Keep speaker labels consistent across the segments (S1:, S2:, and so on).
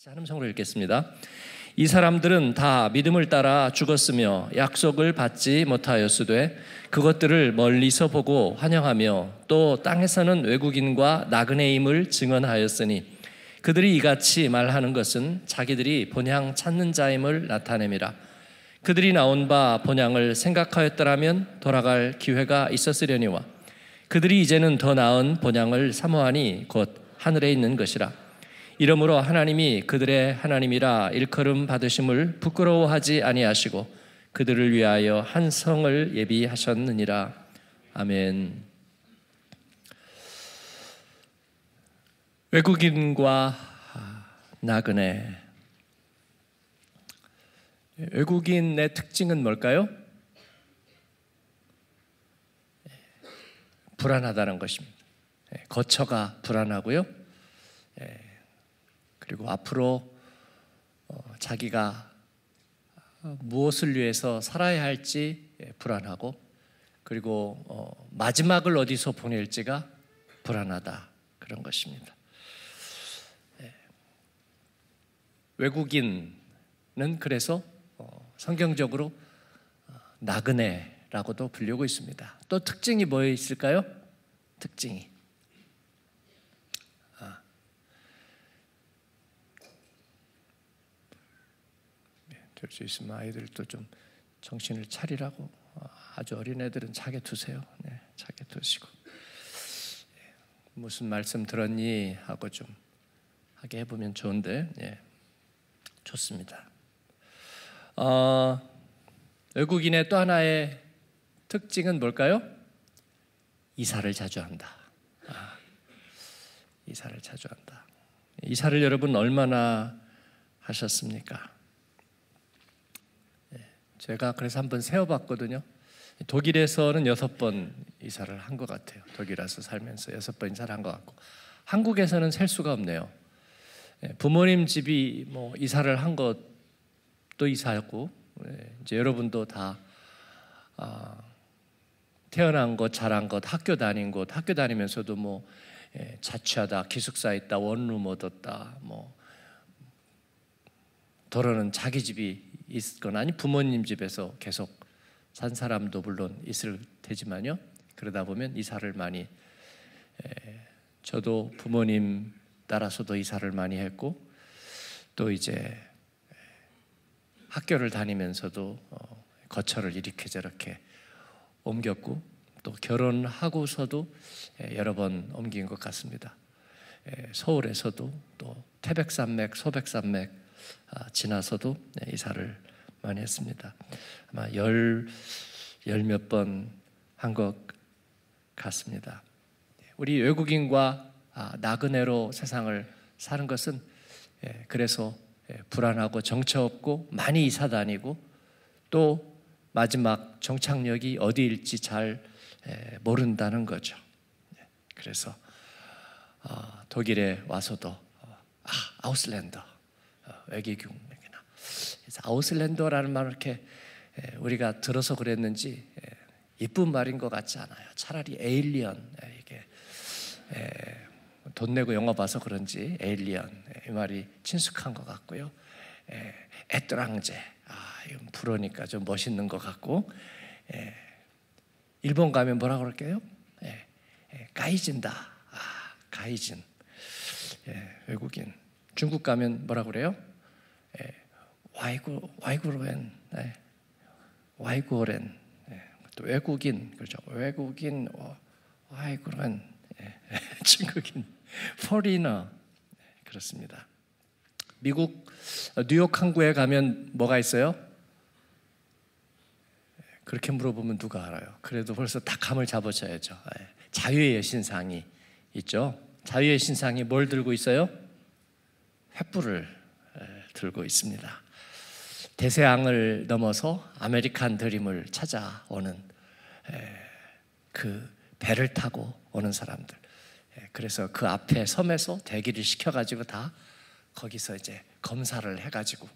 S1: 자, 함성으로 읽겠습니다. 이 사람들은 다 믿음을 따라 죽었으며 약속을 받지 못하였으되 그것들을 멀리서 보고 환영하며 또 땅에서는 외국인과 나그네임을 증언하였으니 그들이 이같이 말하는 것은 자기들이 본향 찾는 자임을 나타냅니다. 그들이 나온 바 본향을 생각하였더라면 돌아갈 기회가 있었으려니와 그들이 이제는 더 나은 본향을 사모하니 곧 하늘에 있는 것이라. 이러므로 하나님이 그들의 하나님이라 일컬음 받으심을 부끄러워하지 아니하시고 그들을 위하여 한 성을 예비하셨느니라. 아멘. 외국인과 나그네. 외국인의 특징은 뭘까요? 불안하다는 것입니다. 예, 거처가 불안하고요. 그리고 앞으로 어, 자기가 어, 무엇을 위해서 살아야 할지 예, 불안하고 그리고 어, 마지막을 어디서 보낼지가 불안하다 그런 것입니다. 예. 외국인은 그래서 성경적으로 나그네라고도 불리고 있습니다. 또 특징이 뭐에 있을까요? 특징이 될수 있으면 아이들도 좀 정신을 차리라고 어, 아주 어린 애들은 자게 두세요. 네, 자게 두시고 예, 무슨 말씀 들었니 하고 좀 하게 해보면 좋은데 예, 좋습니다. 어, 외국인의 또 하나의 특징은 뭘까요? 이사를 자주 한다. 아, 이사를 자주 한다. 이사를 여러분 얼마나 하셨습니까? 제가 그래서 한번 세어봤거든요. 독일에서는 여섯 번 이사를 한 것 같아요. 독일에서 살면서 여섯 번 이사를 한 것 같고 한국에서는 셀 수가 없네요. 부모님 집이 뭐 이사를 한 것도 이사했고 이제 여러분도 다 태어난 것, 자란 것, 학교 다닌 곳, 학교 다니면서도 뭐 자취하다, 기숙사 있다, 원룸 얻었다, 뭐도로는 자기 집이 있거나 아니 부모님 집에서 계속 산 사람도 물론 있을 테지만요. 그러다 보면 이사를 많이 에, 저도 부모님 따라서도 이사를 많이 했고 또 이제 학교를 다니면서도 어, 거처를 이렇게 저렇게 옮겼고 또 결혼하고서도 에, 여러 번 옮긴 것 같습니다. 에, 서울에서도 또 태백산맥, 소백산맥 아, 지나서도 네, 이사를 많이 했습니다. 아마 열, 열몇 번 한 것 같습니다. 우리 외국인과 아, 나그네로 세상을 사는 것은 예, 그래서 예, 불안하고 정처없고 많이 이사 다니고 또 마지막 정착력이 어디일지 잘 예, 모른다는 거죠. 그래서 아, 독일에 와서도 아, 아우슬랜더 어, 외계교육이나 아웃슬랜더라는 말을 이렇게 우리가 들어서 그랬는지 이쁜 말인 것 같지 않아요. 차라리 에일리언 이게 돈 내고 영화 봐서 그런지 에일리언 이 말이 친숙한 것 같고요. 에뚜랑제 아 이건 부르니까 좀 멋있는 것 같고 일본 가면 뭐라 그럴게요? 가이진다 아 가이진 외국인 중국 가면 뭐라 그래요? 예, 와이구 와이구르 예, 와이구르 예, 또 외국인 그렇죠 외국인 어, 와이구르엔 예, 중국인 포리너 예, 그렇습니다. 미국 어, 뉴욕 항구에 가면 뭐가 있어요? 예, 그렇게 물어보면 누가 알아요? 그래도 벌써 다 감을 잡아줘야죠. 자유의 신상이 있죠. 자유의 신상이 뭘 들고 있어요? 횃불을 들고 있습니다. 대서양을 넘어서 아메리칸 드림을 찾아오는 그 배를 타고 오는 사람들. 그래서 그 앞에 섬에서 대기를 시켜가지고 다 거기서 이제 검사를 해가지고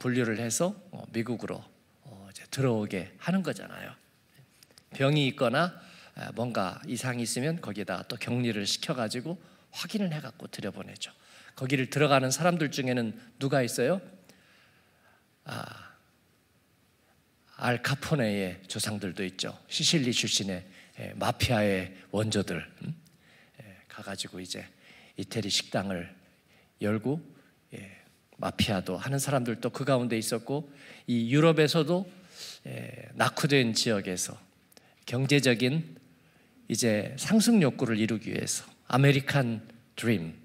S1: 분류를 해서 어, 미국으로 어, 들어오게 하는 거잖아요. 병이 있거나 뭔가 이상이 있으면 거기다또 격리를 시켜가지고 확인을 해갖고 들여보내죠. 거기를 들어가는 사람들 중에는 누가 있어요? 아, 알카포네의 조상들도 있죠. 시실리 출신의 예, 마피아의 원조들 음? 예, 가가지고 이제 이태리 식당을 열고 예, 마피아도 하는 사람들도 그 가운데 있었고 이 유럽에서도 예, 낙후된 지역에서 경제적인 이제 상승 욕구를 이루기 위해서 아메리칸 드림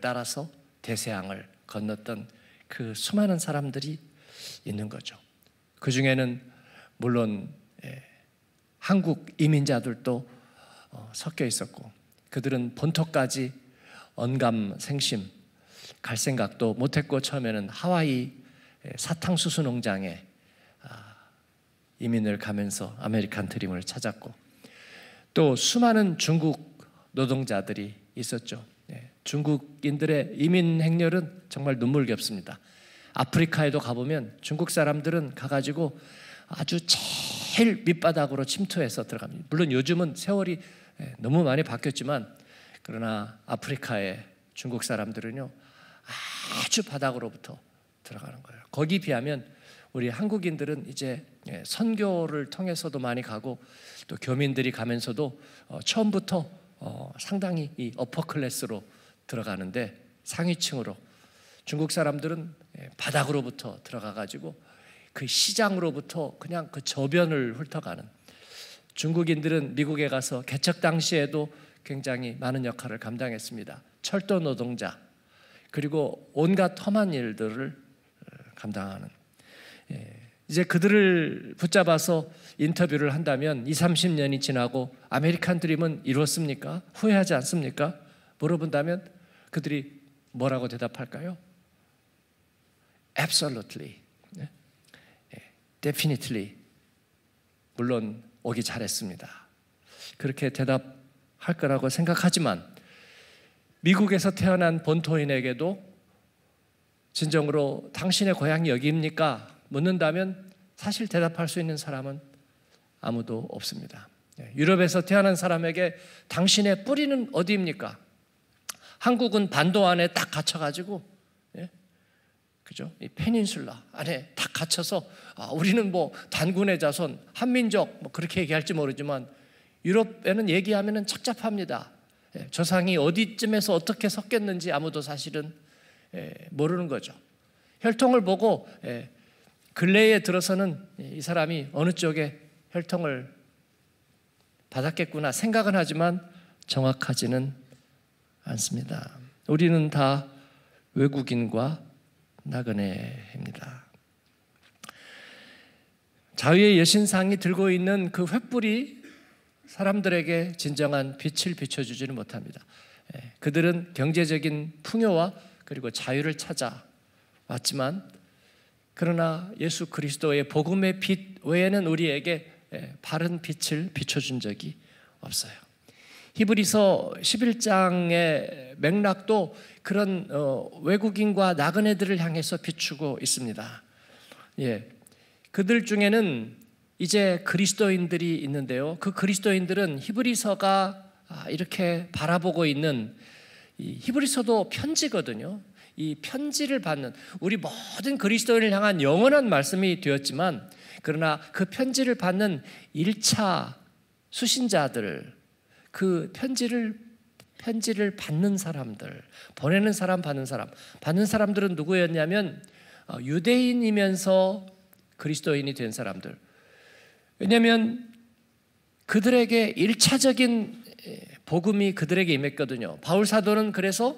S1: 따라서 대세양을 건넜던 그 수많은 사람들이 있는 거죠. 그 중에는 물론 예, 한국 이민자들도 어, 섞여 있었고 그들은 본토까지 언감생심 갈 생각도 못했고 처음에는 하와이 예, 사탕수수 농장에 아, 이민을 가면서 아메리칸 드림을 찾았고 또 수많은 중국 노동자들이 있었죠. 중국인들의 이민 행렬은 정말 눈물겹습니다. 아프리카에도 가보면 중국 사람들은 가가지고 아주 제일 밑바닥으로 침투해서 들어갑니다. 물론 요즘은 세월이 예, 너무 많이 바뀌었지만 그러나 아프리카의 중국 사람들은요 아주 바닥으로부터 들어가는 거예요. 거기 비하면 우리 한국인들은 이제 예, 선교를 통해서도 많이 가고 또 교민들이 가면서도 어, 처음부터 어, 상당히 이 어퍼 클래스로 들어가는데 상위층으로 중국 사람들은 예, 바닥으로부터 들어가 가지고 그 시장으로부터 그냥 그 저변을 훑어가는 중국인들은 미국에 가서 개척 당시에도 굉장히 많은 역할을 감당했습니다. 철도 노동자 그리고 온갖 험한 일들을 어, 감당하는 예, 이제 그들을 붙잡아서 인터뷰를 한다면 2, 0 30년이 지나고 아메리칸 드림은 이뤘습니까? 후회하지 않습니까? 물어본다면 그들이 뭐라고 대답할까요? Absolutely. 네? Definitely. 물론 오기 잘했습니다. 그렇게 대답할 거라고 생각하지만 미국에서 태어난 본토인에게도 진정으로 당신의 고향이 여기입니까? 묻는다면 사실 대답할 수 있는 사람은 아무도 없습니다. 예, 유럽에서 태어난 사람에게 당신의 뿌리는 어디입니까? 한국은 반도 안에 딱 갇혀가지고, 예? 그죠? 이 페닌슐라 안에 딱 갇혀서 아, 우리는 뭐 단군의 자손, 한민족 뭐 그렇게 얘기할지 모르지만 유럽에는 얘기하면 착잡합니다. 예, 조상이 어디쯤에서 어떻게 섞였는지 아무도 사실은 예, 모르는 거죠. 혈통을 보고 예, 근래에 들어서는 예, 이 사람이 어느 쪽에 혈통을 받았겠구나 생각은 하지만 정확하지는 않습니다. 우리는 다 외국인과 나그네입니다. 자유의 여신상이 들고 있는 그 횃불이 사람들에게 진정한 빛을 비춰주지는 못합니다. 예, 그들은 경제적인 풍요와 그리고 자유를 찾아 왔지만 그러나 예수 그리스도의 복음의 빛 외에는 우리에게 예, 바른 빛을 비춰준 적이 없어요. 히브리서 11장의 맥락도 그런 어, 외국인과 나그네들을 향해서 비추고 있습니다. 예. 그들 중에는 이제 그리스도인들이 있는데요. 그 그리스도인들은 히브리서가 아, 이렇게 바라보고 있는 히브리서도 편지거든요. 이 편지를 받는 우리 모든 그리스도인을 향한 영원한 말씀이 되었지만 그러나 그 편지를 받는 1차 수신자들 그 편지를 편지를 받는 사람들, 보내는 사람, 받는 사람. 받는 사람들은 누구였냐면 어, 유대인이면서 그리스도인이 된 사람들. 왜냐하면 그들에게 일차적인 복음이 그들에게 임했거든요. 바울 사도는 그래서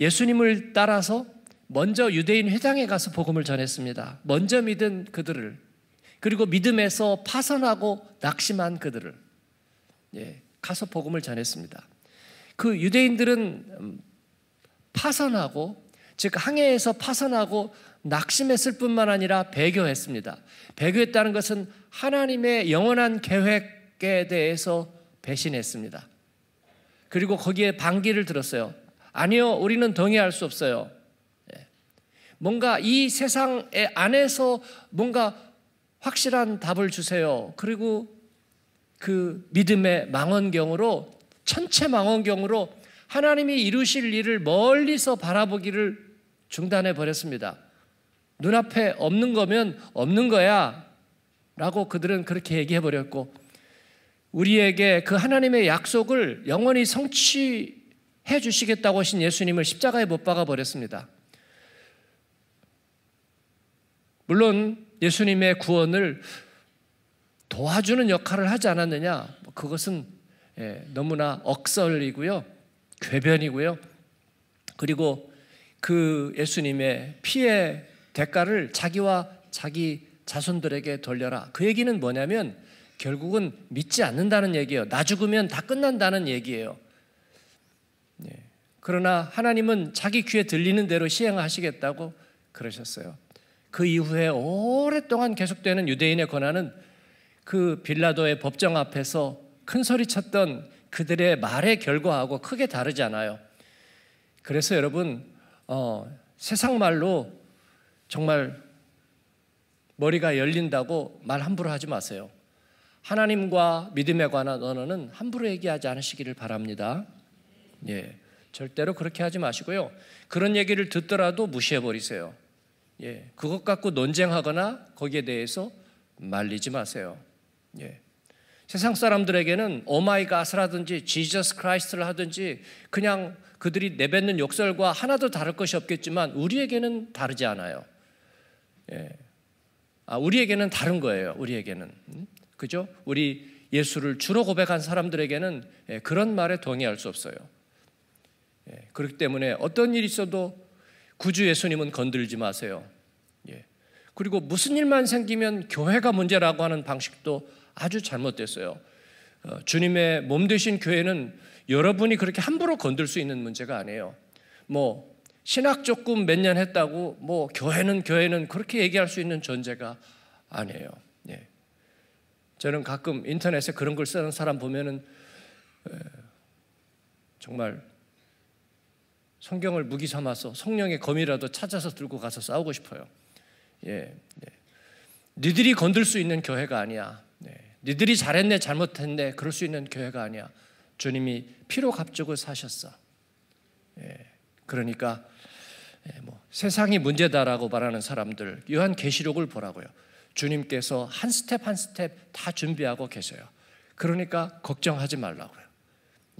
S1: 예수님을 따라서 먼저 유대인 회당에 가서 복음을 전했습니다. 먼저 믿은 그들을 그리고 믿음에서 파선하고 낙심한 그들을 예. 가서 복음을 전했습니다. 그 유대인들은 음, 파선하고 즉 항해에서 파선하고 낙심했을 뿐만 아니라 배교했습니다. 배교했다는 것은 하나님의 영원한 계획에 대해서 배신했습니다. 그리고 거기에 반기를 들었어요. 아니요, 우리는 동의할 수 없어요. 예. 뭔가 이세상 안에서 뭔가 확실한 답을 주세요. 그리고 그 믿음의 망원경으로 천체 망원경으로 하나님이 이루실 일을 멀리서 바라보기를 중단해 버렸습니다. 눈앞에 없는 거면 없는 거야. 라고 그들은 그렇게 얘기해 버렸고, 우리에게 그 하나님의 약속을 영원히 성취해 주시겠다고 하신 예수님을 십자가에 못 박아 버렸습니다. 물론 예수님의 구원을 도와주는 역할을 하지 않았느냐? 뭐 그것은 예, 너무나 억설이고요, 괴변이고요. 그리고 그 예수님의 피의 대가를 자기와 자기 자손들에게 돌려라. 그 얘기는 뭐냐면 결국은 믿지 않는다는 얘기예요. 나 죽으면 다 끝난다는 얘기예요. 예. 그러나 하나님은 자기 귀에 들리는 대로 시행하시겠다고 그러셨어요. 그 이후에 오랫동안 계속되는 유대인의 권한은 그 빌라도의 법정 앞에서 큰 소리쳤던 그들의 말의 결과하고 크게 다르지 않아요. 그래서 여러분 어, 세상 말로 정말 머리가 열린다고 말 함부로 하지 마세요. 하나님과 믿음에 관한 언어는 함부로 얘기하지 않으시기를 바랍니다. 예. 절대로 그렇게 하지 마시고요. 그런 얘기를 듣더라도 무시해 버리세요. 예. 그것 갖고 논쟁하거나 거기에 대해서 말리지 마세요. 예. 세상 사람들에게는 오마이갓이라든지 지저스 크라이스트를 하든지 그냥 그들이 내뱉는 욕설과 하나도 다를 것이 없겠지만 우리에게는 다르지 않아요. 예. 아, 우리에게는 다른 거예요. 우리에게는. 음? 그죠? 우리 예수를 주로 고백한 사람들에게는 예, 그런 말에 동의할 수 없어요. 예, 그렇기 때문에 어떤 일이 있어도 구주 예수님은 건들지 마세요. 예. 그리고 무슨 일만 생기면 교회가 문제라고 하는 방식도 아주 잘못됐어요. 어, 주님의 몸 되신 교회는 여러분이 그렇게 함부로 건들 수 있는 문제가 아니에요. 뭐 신학 조금 몇 년 했다고 뭐 교회는 교회는 그렇게 얘기할 수 있는 존재가 아니에요. 예. 저는 가끔 인터넷에 그런 걸 쓰는 사람 보면은 정말 성경을 무기 삼아서 성령의 검이라도 찾아서 들고 가서 싸우고 싶어요. 예, 예. 니들이 건들 수 있는 교회가 아니야. 니들이 잘했네 잘못했네 그럴 수 있는 교회가 아니야. 주님이 피로 값주고 사셨어. 예, 그러니까 예, 뭐 세상이 문제다라고 말하는 사람들 요한 계시록을 보라고요. 주님께서 한 스텝 한 스텝 다 준비하고 계세요. 그러니까 걱정하지 말라고요.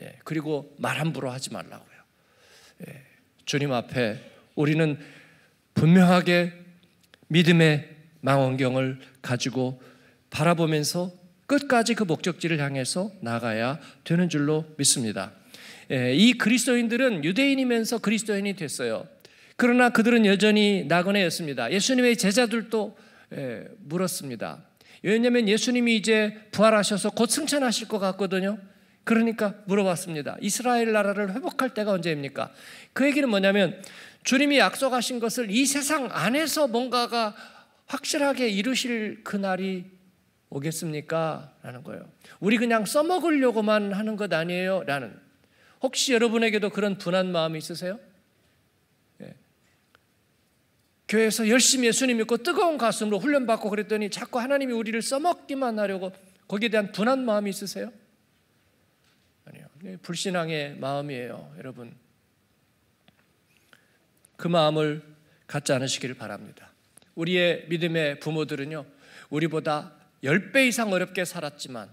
S1: 예, 그리고 말 함부로 하지 말라고요. 예, 주님 앞에 우리는 분명하게 믿음의 망원경을 가지고 바라보면서 끝까지 그 목적지를 향해서 나가야 되는 줄로 믿습니다. 예, 이 그리스도인들은 유대인이면서 그리스도인이 됐어요. 그러나 그들은 여전히 나그네였습니다. 예수님의 제자들도 예, 물었습니다. 왜냐하면 예수님이 이제 부활하셔서 곧 승천하실 것 같거든요. 그러니까 물어봤습니다. 이스라엘 나라를 회복할 때가 언제입니까? 그 얘기는 뭐냐면 주님이 약속하신 것을 이 세상 안에서 뭔가가 확실하게 이루실 그날이 오겠습니까? 라는 거예요. 우리 그냥 써먹으려고만 하는 것 아니에요? 라는. 혹시 여러분에게도 그런 분한 마음이 있으세요? 예. 교회에서 열심히 예수님 믿고 뜨거운 가슴으로 훈련받고 그랬더니 자꾸 하나님이 우리를 써먹기만 하려고 거기에 대한 분한 마음이 있으세요? 아니요. 네, 불신앙의 마음이에요, 여러분. 그 마음을 갖지 않으시기를 바랍니다. 우리의 믿음의 부모들은요, 우리보다 10배 이상 어렵게 살았지만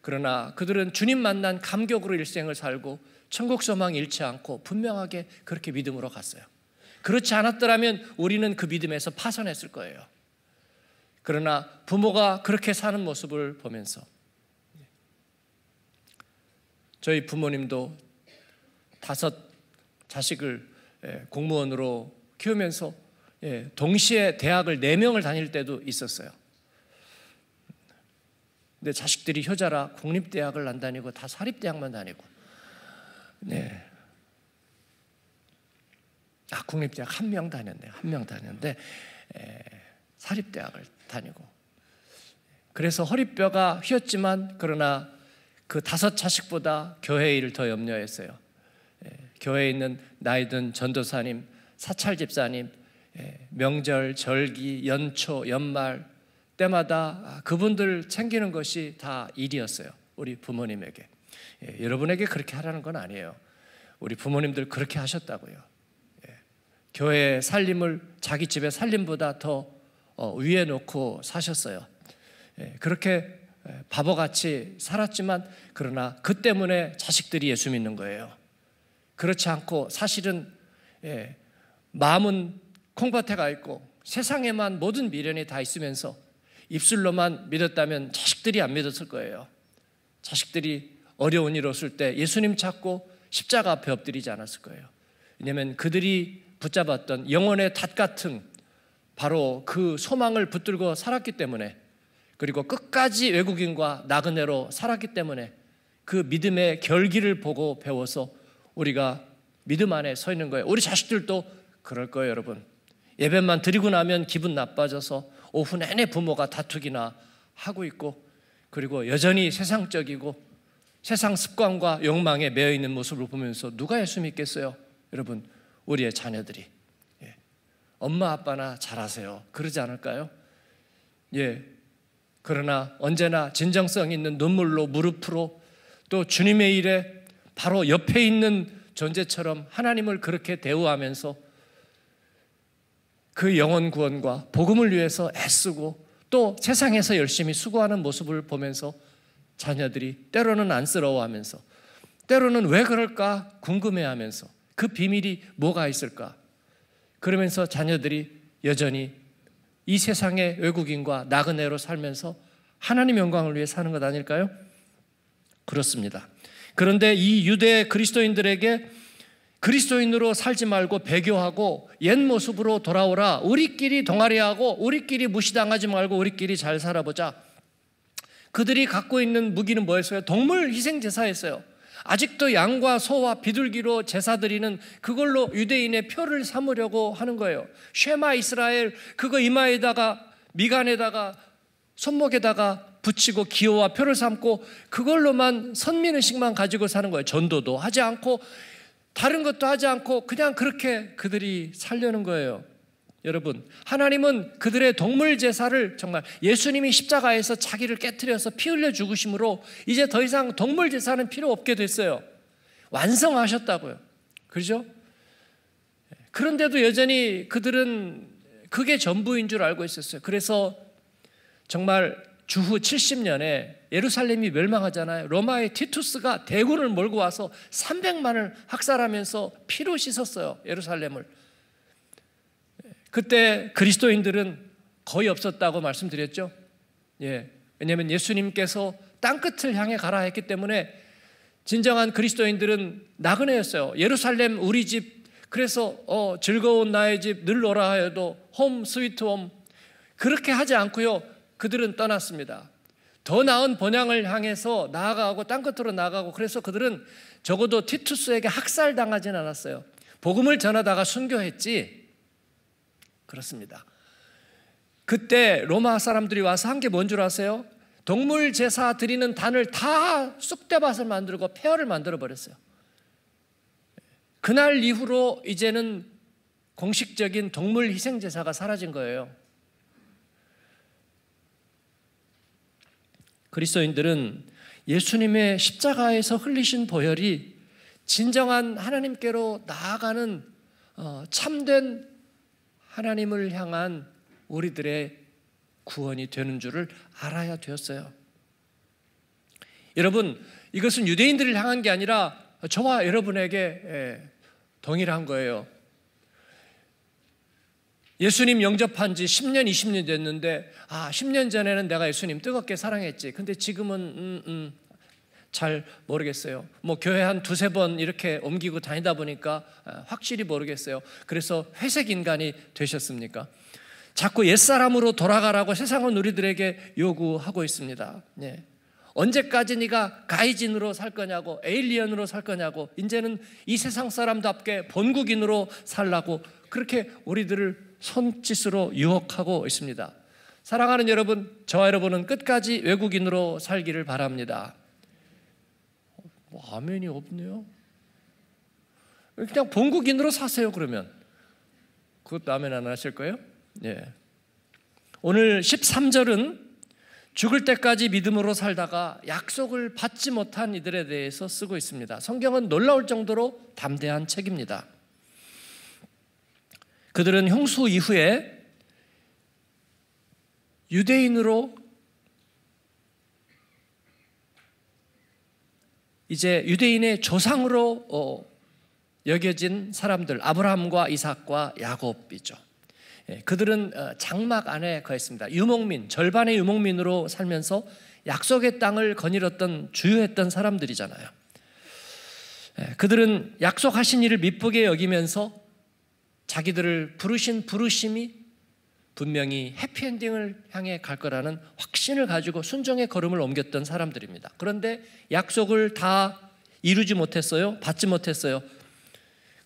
S1: 그러나 그들은 주님 만난 감격으로 일생을 살고 천국 소망 잃지 않고 분명하게 그렇게 믿음으로 갔어요. 그렇지 않았더라면 우리는 그 믿음에서 파선했을 거예요. 그러나 부모가 그렇게 사는 모습을 보면서 저희 부모님도 다섯 자식을 예, 공무원으로 키우면서 예, 동시에 대학을 네 명을 다닐 때도 있었어요. 근데 자식들이 효자라 국립대학을 안 다니고 다 사립대학만 다니고. 네. 아, 국립대학 한 명 다녔네. 한명 다녔는데 에, 사립대학을 다니고. 그래서 허리뼈가 휘었지만 그러나 그 다섯 자식보다 교회 일을 더 염려했어요. 에, 교회에 있는 나이든 전도사님, 사찰 집사님, 에, 명절, 절기, 연초, 연말 때마다 아, 그분들 챙기는 것이 다 일이었어요. 우리 부모님에게. 예, 여러분에게 그렇게 하라는 건 아니에요. 우리 부모님들 그렇게 하셨다고요. 예, 교회 살림을 자기 집의 살림보다 더 어, 위에 놓고 사셨어요. 예, 그렇게 예, 바보같이 살았지만 그러나 그 때문에 자식들이 예수 믿는 거예요. 그렇지 않고 사실은 예, 마음은 콩밭에 가 있고 세상에만 모든 미련이 다 있으면서 입술로만 믿었다면 자식들이 안 믿었을 거예요. 자식들이 어려운 일 없을 때 예수님 찾고 십자가 앞에 엎드리지 않았을 거예요. 왜냐하면 그들이 붙잡았던 영혼의 닷 같은 바로 그 소망을 붙들고 살았기 때문에 그리고 끝까지 외국인과 나그네로 살았기 때문에 그 믿음의 결기를 보고 배워서 우리가 믿음 안에 서 있는 거예요. 우리 자식들도 그럴 거예요, 여러분. 예배만 드리고 나면 기분 나빠져서 오후 내내 부모가 다투기나 하고 있고 그리고 여전히 세상적이고 세상 습관과 욕망에 매여 있는 모습을 보면서 누가 예수 믿겠어요? 여러분, 우리의 자녀들이. 예. 엄마, 아빠나 잘하세요. 그러지 않을까요? 예. 그러나 언제나 진정성 있는 눈물로, 무릎으로 또 주님의 일에 바로 옆에 있는 존재처럼 하나님을 그렇게 대우하면서 그 영혼 구원과 복음을 위해서 애쓰고 또 세상에서 열심히 수고하는 모습을 보면서 자녀들이 때로는 안쓰러워하면서 때로는 왜 그럴까 궁금해하면서 그 비밀이 뭐가 있을까 그러면서 자녀들이 여전히 이 세상의 외국인과 나그네로 살면서 하나님 영광을 위해 사는 것 아닐까요? 그렇습니다. 그런데 이 유대 그리스도인들에게 그리스도인으로 살지 말고 배교하고 옛 모습으로 돌아오라. 우리끼리 동아리하고 우리끼리 무시당하지 말고 우리끼리 잘 살아보자. 그들이 갖고 있는 무기는 뭐였어요? 동물 희생 제사였어요. 아직도 양과 소와 비둘기로 제사드리는 그걸로 유대인의 표를 삼으려고 하는 거예요. 쉐마 이스라엘 그거 이마에다가 미간에다가 손목에다가 붙이고 기호와 표를 삼고 그걸로만 선민의식만 가지고 사는 거예요. 전도도 하지 않고 다른 것도 하지 않고 그냥 그렇게 그들이 살려는 거예요. 여러분, 하나님은 그들의 동물 제사를 정말 예수님이 십자가에서 자기를 깨뜨려서 피 흘려 죽으심으로 이제 더 이상 동물 제사는 필요 없게 됐어요. 완성하셨다고요. 그죠? 그런데도 여전히 그들은 그게 전부인 줄 알고 있었어요. 그래서 정말 주후 70년에 예루살렘이 멸망하잖아요. 로마의 티투스가 대군을 몰고 와서 300만을 학살하면서 피로 씻었어요. 예루살렘을. 그때 그리스도인들은 거의 없었다고 말씀드렸죠. 예. 왜냐면 예수님께서 땅끝을 향해 가라 했기 때문에 진정한 그리스도인들은 나그네였어요. 예루살렘 우리 집 그래서 어, 즐거운 나의 집늘 오라 해도 홈 스위트 홈 그렇게 하지 않고요. 그들은 떠났습니다. 더 나은 번향을 향해서 나아가고 땅 끝으로 나아가고 그래서 그들은 적어도 티투스에게 학살당하진 않았어요. 복음을 전하다가 순교했지. 그렇습니다. 그때 로마 사람들이 와서 한 게 뭔 줄 아세요? 동물 제사 드리는 단을 다 쑥대밭을 만들고 폐허를 만들어 버렸어요. 그날 이후로 이제는 공식적인 동물 희생 제사가 사라진 거예요. 그리스도인들은 예수님의 십자가에서 흘리신 보혈이 진정한 하나님께로 나아가는 어, 참된 하나님을 향한 우리들의 구원이 되는 줄을 알아야 되었어요. 여러분, 이것은 유대인들을 향한 게 아니라 저와 여러분에게 동일한 거예요. 예수님 영접한 지 10년, 20년 됐는데, 아, 10년 전에는 내가 예수님 뜨겁게 사랑했지. 근데 지금은, 음, 음, 잘 모르겠어요. 뭐 교회 한 두세 번 이렇게 옮기고 다니다 보니까 아, 확실히 모르겠어요. 그래서 회색 인간이 되셨습니까? 자꾸 옛사람으로 돌아가라고 세상은 우리들에게 요구하고 있습니다. 예. 언제까지 네가 가이진으로 살 거냐고 에일리언으로 살 거냐고 이제는 이 세상 사람답게 본국인으로 살라고 그렇게 우리들을 손짓으로 유혹하고 있습니다. 사랑하는 여러분, 저와 여러분은 끝까지 외국인으로 살기를 바랍니다. 뭐 아멘이 없네요. 그냥 본국인으로 사세요, 그러면. 그것도 아멘 안 하실 거예요? 예. 오늘 13절은 죽을 때까지 믿음으로 살다가 약속을 받지 못한 이들에 대해서 쓰고 있습니다. 성경은 놀라울 정도로 담대한 책입니다. 그들은 홍수 이후에 유대인으로 이제 유대인의 조상으로 어, 여겨진 사람들 아브라함과 이삭과 야곱이죠. 예, 그들은 어, 장막 안에 거했습니다. 유목민 절반의 유목민으로 살면서 약속의 땅을 거닐었던 주요했던 사람들이잖아요. 예, 그들은 약속하신 일을 미쁘게 여기면서 자기들을 부르신 부르심이 분명히 해피엔딩을 향해 갈 거라는 확신을 가지고 순종의 걸음을 옮겼던 사람들입니다. 그런데 약속을 다 이루지 못했어요. 받지 못했어요.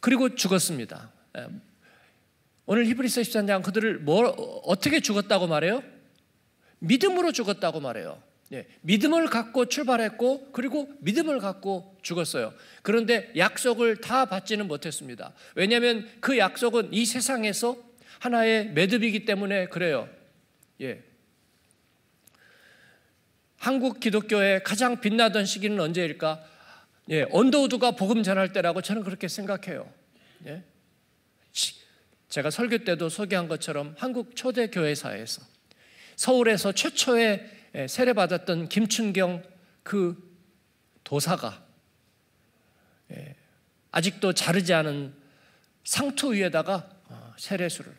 S1: 그리고 죽었습니다. 예. 오늘 히브리서 13장 그들을 뭐, 어떻게 죽었다고 말해요? 믿음으로 죽었다고 말해요. 예, 믿음을 갖고 출발했고 그리고 믿음을 갖고 죽었어요. 그런데 약속을 다 받지는 못했습니다. 왜냐하면 그 약속은 이 세상에서 하나의 매듭이기 때문에 그래요. 예. 한국 기독교의 가장 빛나던 시기는 언제일까? 예, 언더우드가 복음 전할 때라고 저는 그렇게 생각해요. 예. 제가 설교 때도 소개한 것처럼 한국 초대 교회사에서 서울에서 최초의 예, 세례받았던 김춘경 그 도사가 예, 아직도 자르지 않은 상투 위에다가 어, 세례수를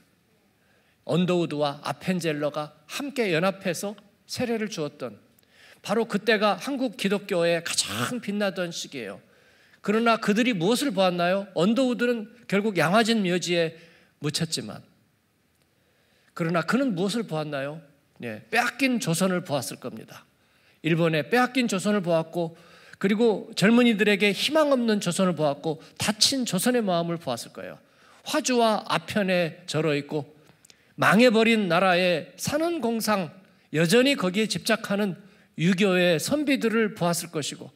S1: 언더우드와 아펜젤러가 함께 연합해서 세례를 주었던 바로 그때가 한국 기독교의 가장 빛나던 시기예요. 그러나 그들이 무엇을 보았나요? 언더우드는 결국 양화진 묘지에 묻혔지만 그러나 그는 무엇을 보았나요? 예, 빼앗긴 조선을 보았을 겁니다. 일본의 빼앗긴 조선을 보았고 그리고 젊은이들에게 희망 없는 조선을 보았고 다친 조선의 마음을 보았을 거예요. 화주와 아편에 절어 있고 망해버린 나라의 사는 공상 여전히 거기에 집착하는 유교의 선비들을 보았을 것이고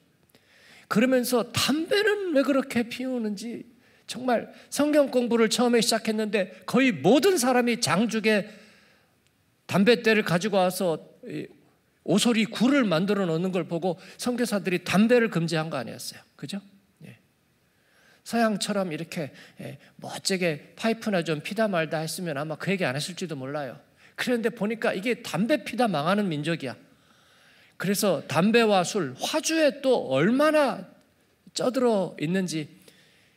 S1: 그러면서 담배는 왜 그렇게 피우는지 정말 성경 공부를 처음에 시작했는데 거의 모든 사람이 장죽에 담뱃대를 가지고 와서 오소리 굴을 만들어 놓는 걸 보고 성교사들이 담배를 금지한 거 아니었어요. 그죠? 예. 서양처럼 이렇게 예, 멋지게 파이프나 좀 피다 말다 했으면 아마 그 얘기 안 했을지도 몰라요. 그런데 보니까 이게 담배 피다 망하는 민족이야. 그래서 담배와 술, 화주에 또 얼마나 쩌들어 있는지.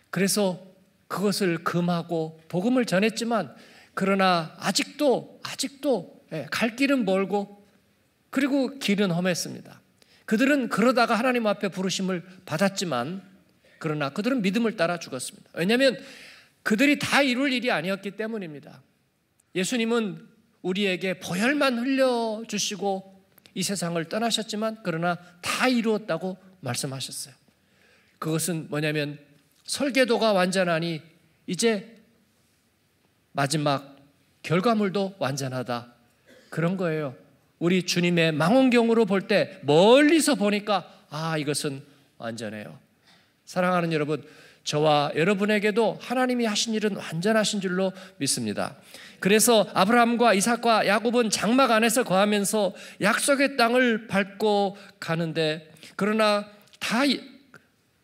S1: 그래서 그것을 금하고 복음을 전했지만 그러나 아직도 아직도 예, 갈 길은 멀고 그리고 길은 험했습니다. 그들은 그러다가 하나님 앞에 부르심을 받았지만 그러나 그들은 믿음을 따라 죽었습니다. 왜냐하면 그들이 다 이룰 일이 아니었기 때문입니다. 예수님은 우리에게 보혈만 흘려주시고 이 세상을 떠나셨지만 그러나 다 이루었다고 말씀하셨어요. 그것은 뭐냐면 설계도가 완전하니 이제 마지막 결과물도 완전하다. 그런 거예요. 우리 주님의 망원경으로 볼 때 멀리서 보니까 아, 이것은 완전해요. 사랑하는 여러분, 저와 여러분에게도 하나님이 하신 일은 완전하신 줄로 믿습니다. 그래서 아브라함과 이삭과 야곱은 장막 안에서 거하면서 약속의 땅을 밟고 가는데 그러나 다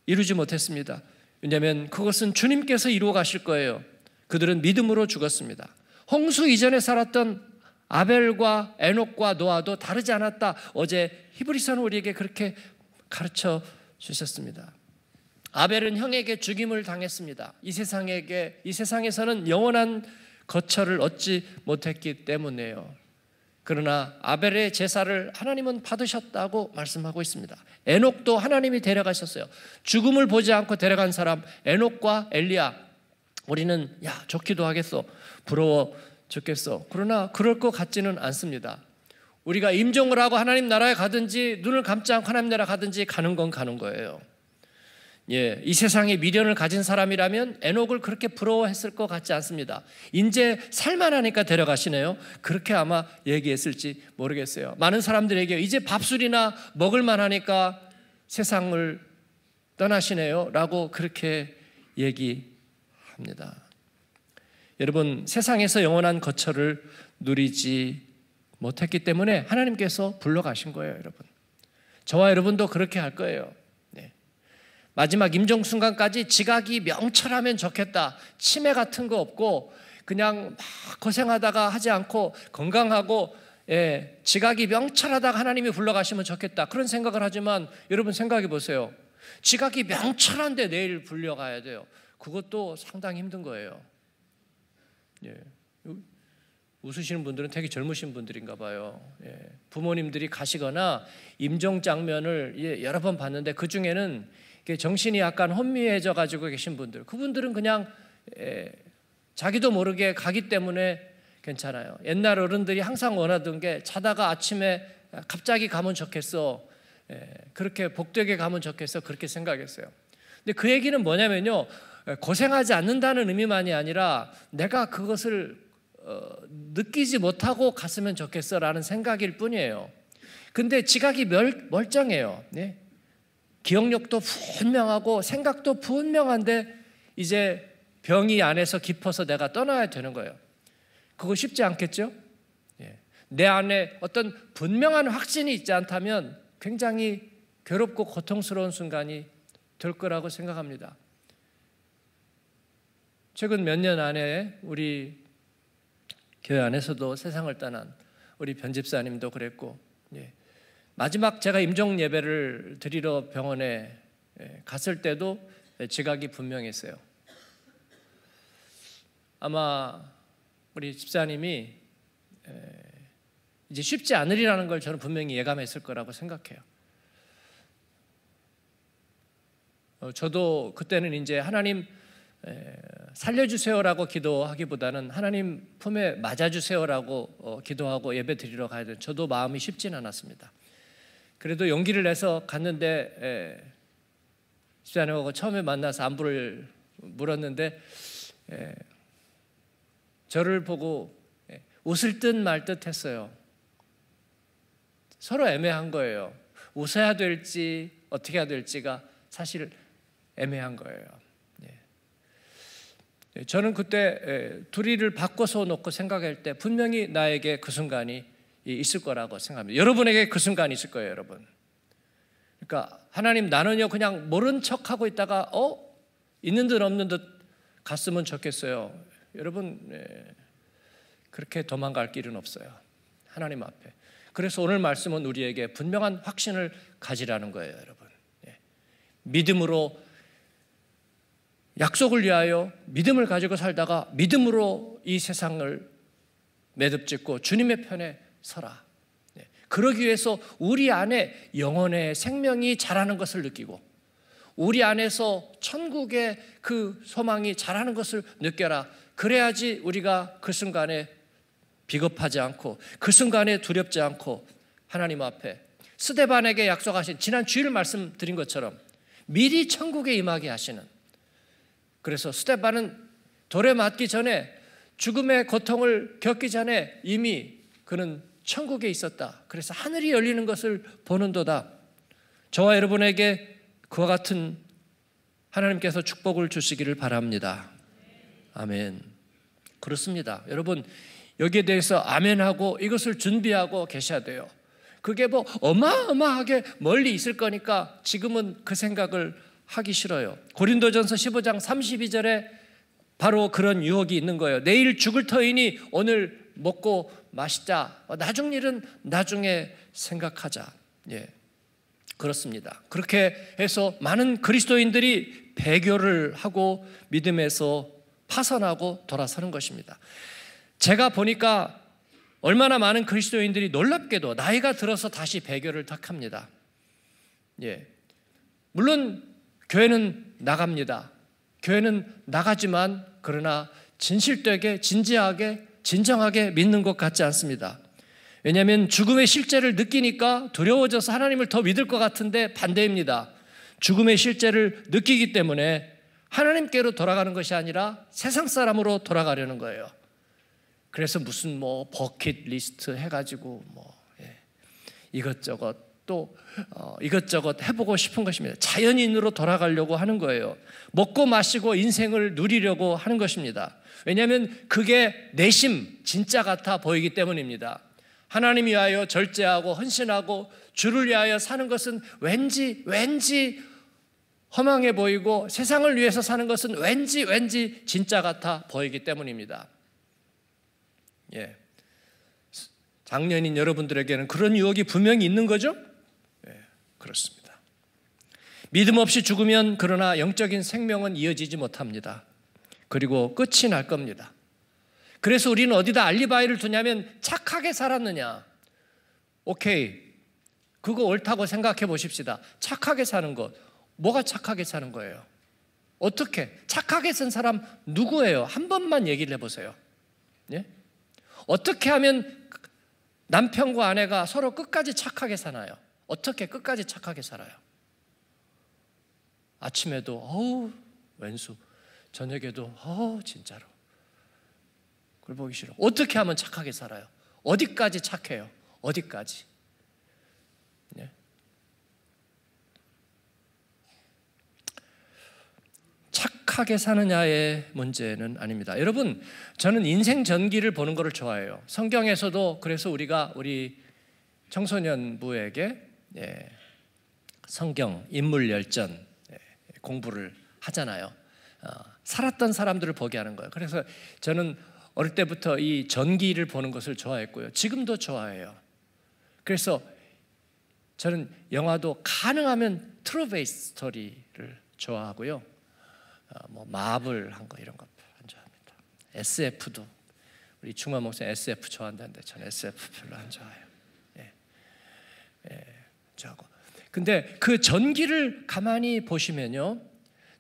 S1: 이루지 못했습니다. 왜냐하면 그것은 주님께서 이루어 가실 거예요. 그들은 믿음으로 죽었습니다. 홍수 이전에 살았던 아벨과 에녹과 노아도 다르지 않았다. 어제 히브리서는 우리에게 그렇게 가르쳐 주셨습니다. 아벨은 형에게 죽임을 당했습니다. 이 세상에게 이 세상에서는 영원한 거처를 얻지 못했기 때문에요. 그러나 아벨의 제사를 하나님은 받으셨다고 말씀하고 있습니다. 에녹도 하나님이 데려가셨어요. 죽음을 보지 않고 데려간 사람 에녹과 엘리야 우리는 야 좋기도 하겠어 부러워 좋겠어. 그러나 그럴 것 같지는 않습니다. 우리가 임종을 하고 하나님 나라에 가든지 눈을 감지 않고 하나님 나라 가든지 가는 건 가는 거예요. 예, 이 세상에 미련을 가진 사람이라면 에녹을 그렇게 부러워했을 것 같지 않습니다. 이제 살만하니까 데려가시네요. 그렇게 아마 얘기했을지 모르겠어요. 많은 사람들에게 이제 밥술이나 먹을 만하니까 세상을 떠나시네요. 라고 그렇게 얘기합니다. 여러분 세상에서 영원한 거처를 누리지 못했기 때문에 하나님께서 불러가신 거예요, 여러분. 저와 여러분도 그렇게 할 거예요. 네. 마지막 임종 순간까지 지각이 명철하면 좋겠다. 치매 같은 거 없고 그냥 막 고생하다가 하지 않고 건강하고 예, 지각이 명철하다가 하나님이 불러가시면 좋겠다. 그런 생각을 하지만 여러분 생각해 보세요. 지각이 명철한데 내일 불려가야 돼요. 그것도 상당히 힘든 거예요. 예. 웃으시는 분들은 되게 젊으신 분들인가 봐요. 예. 부모님들이 가시거나 임종 장면을 예, 여러 번 봤는데 그 중에는 정신이 약간 혼미해져 가지고 계신 분들, 그분들은 그냥 예, 자기도 모르게 가기 때문에 괜찮아요. 옛날 어른들이 항상 원하던 게 자다가 아침에 갑자기 가면 좋겠어. 예, 그렇게 복되게 가면 좋겠어. 그렇게 생각했어요. 근데 그 얘기는 뭐냐면요. 고생하지 않는다는 의미만이 아니라 내가 그것을 어, 느끼지 못하고 갔으면 좋겠어라는 생각일 뿐이에요. 근데 지각이 멀, 쩡해요 네? 기억력도 분명하고 생각도 분명한데 이제 병이 안에서 깊어서 내가 떠나야 되는 거예요. 그거 쉽지 않겠죠? 네. 내 안에 어떤 분명한 확신이 있지 않다면 굉장히 괴롭고 고통스러운 순간이 될 거라고 생각합니다. 최근 몇 년 안에 우리 교회 안에서도 세상을 떠난 우리 변집사님도 그랬고 예. 마지막 제가 임종 예배를 드리러 병원에 예, 갔을 때도 지각이 분명했어요. 아마 우리 집사님이 예, 이제 쉽지 않으리라는 걸 저는 분명히 예감했을 거라고 생각해요. 어, 저도 그때는 이제 하나님 살려주세요라고 기도하기보다는 하나님 품에 맞아주세요라고 어, 기도하고 예배 드리러 가야 되는 저도 마음이 쉽진 않았습니다. 그래도 용기를 내서 갔는데 집사님하고 처음에 만나서 안부를 물었는데 저를 보고 웃을 듯 말 듯 했어요. 서로 애매한 거예요. 웃어야 될지 어떻게 해야 될지가 사실 애매한 거예요. 예, 저는 그때 예, 둘이를 바꿔서 놓고 생각할 때 분명히 나에게 그 순간이 있을 거라고 생각합니다. 여러분에게 그 순간이 있을 거예요, 여러분. 그러니까 하나님 나는요 그냥 모른 척하고 있다가 어 있는 듯 없는 듯 갔으면 좋겠어요. 여러분 예, 그렇게 도망갈 길은 없어요. 하나님 앞에. 그래서 오늘 말씀은 우리에게 분명한 확신을 가지라는 거예요, 여러분. 믿음으로 약속을 위하여 믿음을 가지고 살다가 믿음으로 이 세상을 매듭짓고 주님의 편에 서라. 네. 그러기 위해서 우리 안에 영혼의 생명이 자라는 것을 느끼고 우리 안에서 천국의 그 소망이 자라는 것을 느껴라. 그래야지 우리가 그 순간에 비겁하지 않고 그 순간에 두렵지 않고 하나님 앞에 스데반에게 약속하신 지난 주일 말씀드린 것처럼 미리 천국에 임하게 하시는 그래서 스테반은 돌에 맞기 전에 죽음의 고통을 겪기 전에 이미 그는 천국에 있었다. 그래서 하늘이 열리는 것을 보는도다. 저와 여러분에게 그와 같은 하나님께서 축복을 주시기를 바랍니다. 아멘. 그렇습니다. 여러분, 여기에 대해서 아멘하고 이것을 준비하고 계셔야 돼요. 그게 뭐 어마어마하게 멀리 있을 거니까 지금은 그 생각을 하기 싫어요. 고린도전서 15장 32절에 바로 그런 유혹이 있는 거예요. 내일 죽을 터이니 오늘 먹고 마시자. 어, 나중 일은 나중에 생각하자. 예. 그렇습니다. 그렇게 해서 많은 그리스도인들이 배교를 하고 믿음에서 파산하고 돌아서는 것입니다. 제가 보니까 얼마나 많은 그리스도인들이 놀랍게도 나이가 들어서 다시 배교를 탁합니다. 예. 물론 교회는 나갑니다. 교회는 나가지만 그러나 진실되게 진지하게 진정하게 믿는 것 같지 않습니다. 왜냐하면 죽음의 실제를 느끼니까 두려워져서 하나님을 더 믿을 것 같은데 반대입니다. 죽음의 실제를 느끼기 때문에 하나님께로 돌아가는 것이 아니라 세상 사람으로 돌아가려는 거예요. 그래서 무슨 뭐 버킷 리스트 해가지고 뭐 예, 이것저것 또 어, 이것저것 해보고 싶은 것입니다. 자연인으로 돌아가려고 하는 거예요. 먹고 마시고 인생을 누리려고 하는 것입니다. 왜냐하면 그게 내심 진짜 같아 보이기 때문입니다. 하나님 위하여 절제하고 헌신하고 주를 위하여 사는 것은 왠지 왠지 허망해 보이고 세상을 위해서 사는 것은 왠지 왠지 진짜 같아 보이기 때문입니다. 예. 작년인 여러분들에게는 그런 유혹이 분명히 있는 거죠? 그렇습니다. 믿음 없이 죽으면 그러나 영적인 생명은 이어지지 못합니다. 그리고 끝이 날 겁니다. 그래서 우리는 어디다 알리바이를 두냐면 착하게 살았느냐. 오케이. 그거 옳다고 생각해 보십시다. 착하게 사는 것. 뭐가 착하게 사는 거예요? 어떻게? 착하게 쓴 사람 누구예요? 한 번만 얘기를 해보세요. 예? 어떻게 하면 남편과 아내가 서로 끝까지 착하게 사나요? 어떻게 끝까지 착하게 살아요? 아침에도 어우 왼수, 저녁에도 어우 진짜로 그걸 보기 싫어. 어떻게 하면 착하게 살아요? 어디까지 착해요? 어디까지? 네? 착하게 사느냐의 문제는 아닙니다. 여러분, 저는 인생 전기를 보는 것을 좋아해요. 성경에서도 그래서 우리가 우리 청소년부에게 예, 성경 인물 열전 예, 공부를 하잖아요. 어, 살았던 사람들을 보게 하는 거예요. 그래서 저는 어릴 때부터 이 전기를 보는 것을 좋아했고요. 지금도 좋아해요. 그래서 저는 영화도 가능하면 트루베이스 스토리를 좋아하고요. 어, 뭐 마블 한 거 이런 거 좋아합니다. SF도 우리 중화 목사 SF 좋아한다는데 전 SF 별로 안 좋아해요. 예. 예. 저하고. 근데 그 전기를 가만히 보시면요.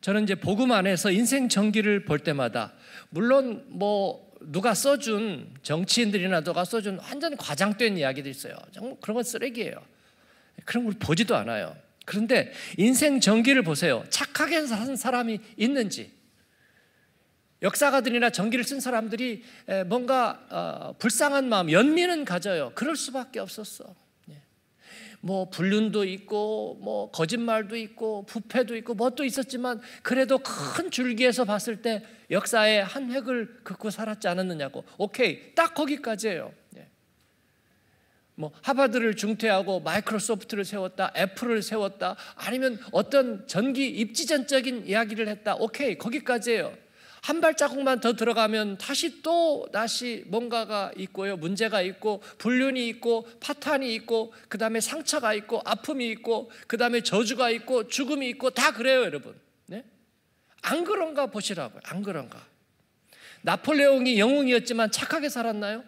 S1: 저는 이제 복음 안에서 인생 전기를 볼 때마다 물론 뭐 누가 써준 정치인들이나 누가 써준 완전 과장된 이야기도 있어요. 정말 그런 건 쓰레기예요. 그런 걸 보지도 않아요. 그런데 인생 전기를 보세요. 착하게 산 사람이 있는지 역사가들이나 전기를 쓴 사람들이 뭔가 어, 불쌍한 마음, 연민은 가져요. 그럴 수밖에 없었어. 뭐 불륜도 있고 뭐 거짓말도 있고 부패도 있고 뭣도 있었지만 그래도 큰 줄기에서 봤을 때 역사의 한 획을 긋고 살았지 않았느냐고. 오케이. 딱 거기까지예요. 예. 뭐하버드를 중퇴하고 마이크로소프트를 세웠다, 애플을 세웠다, 아니면 어떤 전기 입지전적인 이야기를 했다. 오케이, 거기까지예요. 한 발자국만 더 들어가면 다시 또 다시 뭔가가 있고요. 문제가 있고 불륜이 있고 파탄이 있고 그다음에 상처가 있고 아픔이 있고 그다음에 저주가 있고 죽음이 있고 다 그래요, 여러분. 네? 안 그런가 보시라고요. 안 그런가. 나폴레옹이 영웅이었지만 착하게 살았나요?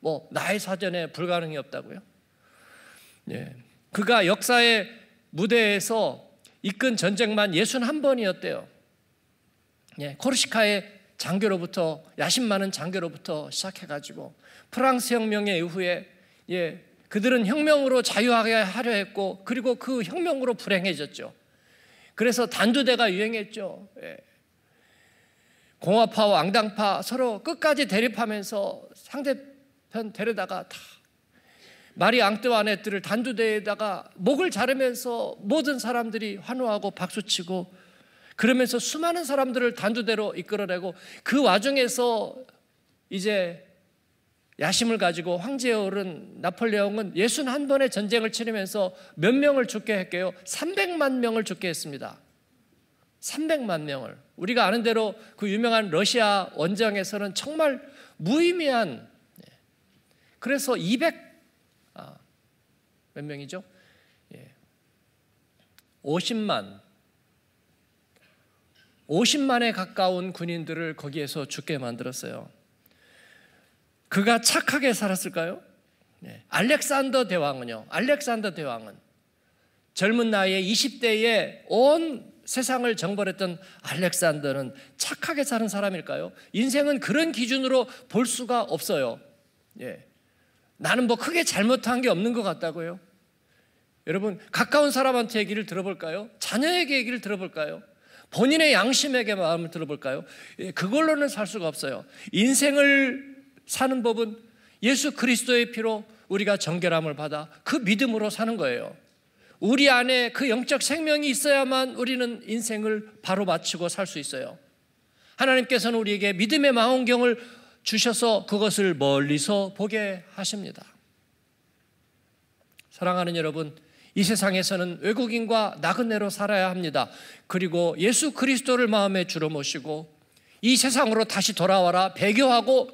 S1: 뭐 나의 사전에 불가능이 없다고요? 예. 그가 역사의 무대에서 이끈 전쟁만 예순 한번이었대요 예, 코르시카의 장교로부터 야심 많은 장교로부터 시작해가지고 프랑스 혁명의 이후에 예, 그들은 혁명으로 자유하게 하려 했고 그리고 그 혁명으로 불행해졌죠. 그래서 단두대가 유행했죠. 예. 공화파와 왕당파 서로 끝까지 대립하면서 상대편 데려다가 다 마리 앙뜨와네트를 단두대에다가 목을 자르면서 모든 사람들이 환호하고 박수치고 그러면서 수많은 사람들을 단두대로 이끌어내고 그 와중에서 이제 야심을 가지고 황제열른 나폴레옹은 61번의 전쟁을 치르면서 몇 명을 죽게 했게요? 300만 명을 죽게 했습니다. 300만 명을. 우리가 아는 대로 그 유명한 러시아 원정에서는 정말 무의미한 예. 그래서 200몇 아, 명이죠? 50만 예. 50만에 가까운 군인들을 거기에서 죽게 만들었어요. 그가 착하게 살았을까요? 네. 알렉산더 대왕은요. 알렉산더 대왕은 젊은 나이에 20대에 온 세상을 정벌했던 알렉산더는 착하게 사는 사람일까요? 인생은 그런 기준으로 볼 수가 없어요. 예. 나는 뭐 크게 잘못한 게 없는 것 같다고요. 여러분, 가까운 사람한테 얘기를 들어볼까요? 자녀에게 얘기를 들어볼까요? 본인의 양심에게 마음을 들어볼까요? 예, 그걸로는 살 수가 없어요. 인생을 사는 법은 예수 그리스도의 피로 우리가 정결함을 받아 그 믿음으로 사는 거예요. 우리 안에 그 영적 생명이 있어야만 우리는 인생을 바로 마치고 살 수 있어요. 하나님께서는 우리에게 믿음의 망원경을 주셔서 그것을 멀리서 보게 하십니다. 사랑하는 여러분, 이 세상에서는 외국인과 나그네로 살아야 합니다. 그리고 예수 그리스도를 마음에 주로 모시고 이 세상으로 다시 돌아와라 배교하고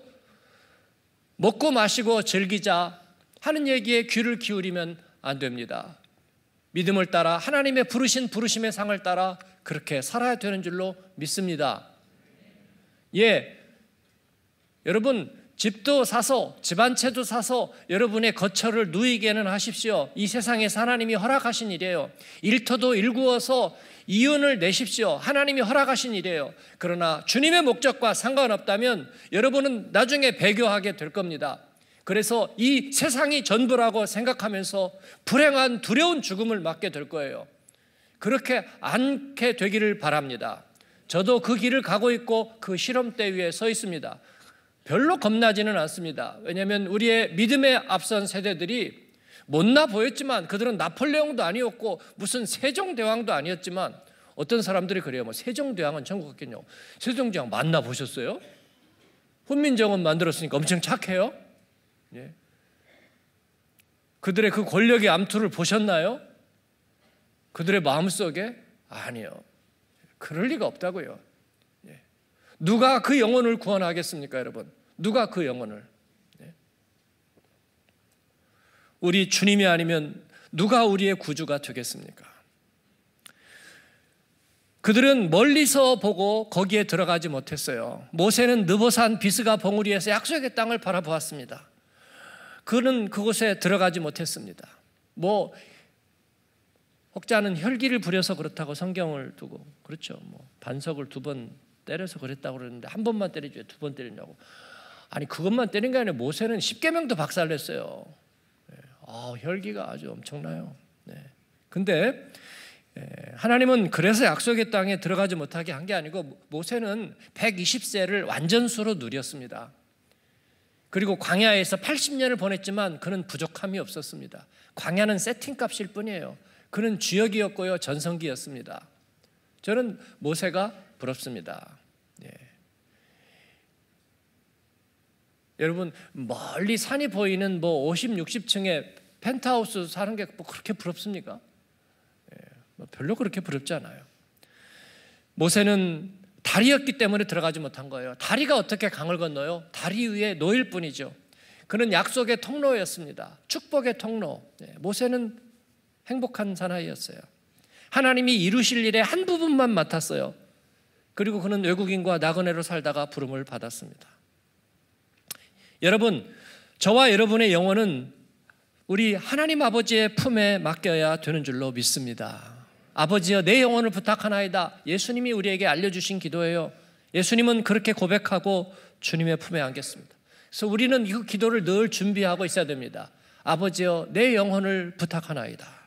S1: 먹고 마시고 즐기자 하는 얘기에 귀를 기울이면 안 됩니다. 믿음을 따라 하나님의 부르신 부르심의 상을 따라 그렇게 살아야 되는 줄로 믿습니다. 예. 여러분 집도 사서 집안 채도 사서 여러분의 거처를 누이게는 하십시오. 이 세상에 하나님이 허락하신 일이에요. 일터도 일구어서 이윤을 내십시오. 하나님이 허락하신 일이에요. 그러나 주님의 목적과 상관없다면 여러분은 나중에 배교하게 될 겁니다. 그래서 이 세상이 전부라고 생각하면서 불행한 두려운 죽음을 맞게 될 거예요. 그렇게 않게 되기를 바랍니다. 저도 그 길을 가고 있고 그 실험대 위에 서 있습니다. 별로 겁나지는 않습니다. 왜냐하면 우리의 믿음에 앞선 세대들이 못나 보였지만 그들은 나폴레옹도 아니었고 무슨 세종대왕도 아니었지만 어떤 사람들이 그래요. 뭐 세종대왕은 천국 갔겠냐. 고 세종대왕 만나 보셨어요? 훈민정음 만들었으니까 엄청 착해요. 예. 그들의 그 권력의 암투를 보셨나요? 그들의 마음속에 아니요. 그럴 리가 없다고요. 누가 그 영혼을 구원하겠습니까, 여러분? 누가 그 영혼을? 네. 우리 주님이 아니면 누가 우리의 구주가 되겠습니까? 그들은 멀리서 보고 거기에 들어가지 못했어요. 모세는 느보산 비스가 봉우리에서 약속의 땅을 바라보았습니다. 그는 그곳에 들어가지 못했습니다. 뭐 혹자는 혈기를 부려서 그렇다고 성경을 두고 그렇죠. 뭐 반석을 두번 때려서 그랬다고 그러는데 한 번만 때리지 두번 때리냐고. 아니 그것만 때린 게 아니라 모세는 십계명도 박살냈어요. 예, 아 혈기가 아주 엄청나요. 네. 근데 예, 하나님은 그래서 약속의 땅에 들어가지 못하게 한 게 아니고 모세는 120세를 완전수로 누렸습니다. 그리고 광야에서 80년을 보냈지만 그는 부족함이 없었습니다. 광야는 세팅값일 뿐이에요. 그는 주역이었고요 전성기였습니다. 저는 모세가 부럽습니다. 예. 여러분 멀리 산이 보이는 뭐 50, 60층에 펜트하우스 사는 게뭐 그렇게 부럽습니까? 예. 뭐 별로 그렇게 부럽지 않아요. 모세는 다리였기 때문에 들어가지 못한 거예요. 다리가 어떻게 강을 건너요? 다리 위에 노일 뿐이죠. 그는 약속의 통로였습니다. 축복의 통로. 예. 모세는 행복한 사나이였어요. 하나님이 이루실 일의 한 부분만 맡았어요. 그리고 그는 외국인과 나그네로 살다가 부름을 받았습니다. 여러분, 저와 여러분의 영혼은 우리 하나님 아버지의 품에 맡겨야 되는 줄로 믿습니다. 아버지여 내 영혼을 부탁하나이다. 예수님이 우리에게 알려주신 기도예요. 예수님은 그렇게 고백하고 주님의 품에 안겼습니다. 그래서 우리는 이 그 기도를 늘 준비하고 있어야 됩니다. 아버지여 내 영혼을 부탁하나이다.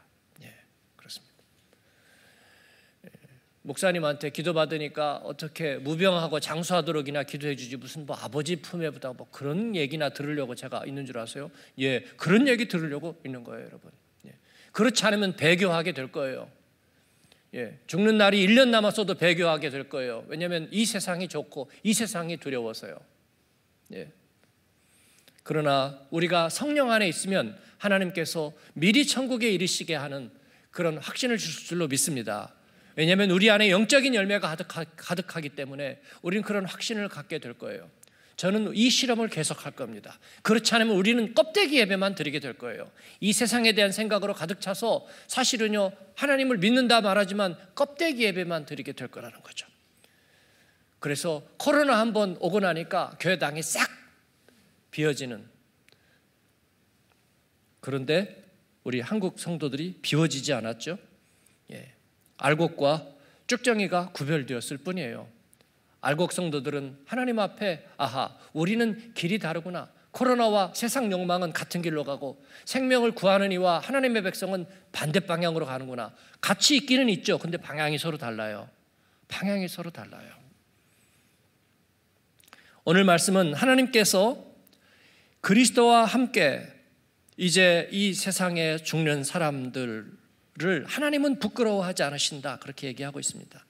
S1: 목사님한테 기도받으니까 어떻게 무병하고 장수하도록이나 기도해 주지 무슨 뭐 아버지 품에 보다뭐 그런 얘기나 들으려고 제가 있는 줄 아세요? 예, 그런 얘기 들으려고 있는 거예요, 여러분. 예. 그렇지 않으면 배교하게 될 거예요. 예, 죽는 날이 1년 남았어도 배교하게 될 거예요. 왜냐하면 이 세상이 좋고 이 세상이 두려워서요. 예. 그러나 우리가 성령 안에 있으면 하나님께서 미리 천국에 이르시게 하는 그런 확신을 주실 줄로 믿습니다. 왜냐하면 우리 안에 영적인 열매가 가득하, 기 때문에 우리는 그런 확신을 갖게 될 거예요. 저는 이 실험을 계속할 겁니다. 그렇지 않으면 우리는 껍데기 예배만 드리게 될 거예요. 이 세상에 대한 생각으로 가득 차서 사실은요 하나님을 믿는다 말하지만 껍데기 예배만 드리게 될 거라는 거죠. 그래서 코로나 한번 오고 나니까 교회당이 싹 비어지는 그런데 우리 한국 성도들이 비워지지 않았죠. 알곡과 쭉정이가 구별되었을 뿐이에요. 알곡 성도들은 하나님 앞에 아하 우리는 길이 다르구나. 코로나와 세상 욕망은 같은 길로 가고 생명을 구하는 이와 하나님의 백성은 반대 방향으로 가는구나. 같이 있기는 있죠. 근데 방향이 서로 달라요. 방향이 서로 달라요. 오늘 말씀은 하나님께서 그리스도와 함께 이제 이 세상에 죽는 사람들 를 하나님은 부끄러워하지 않으신다. 그렇게 얘기하고 있습니다.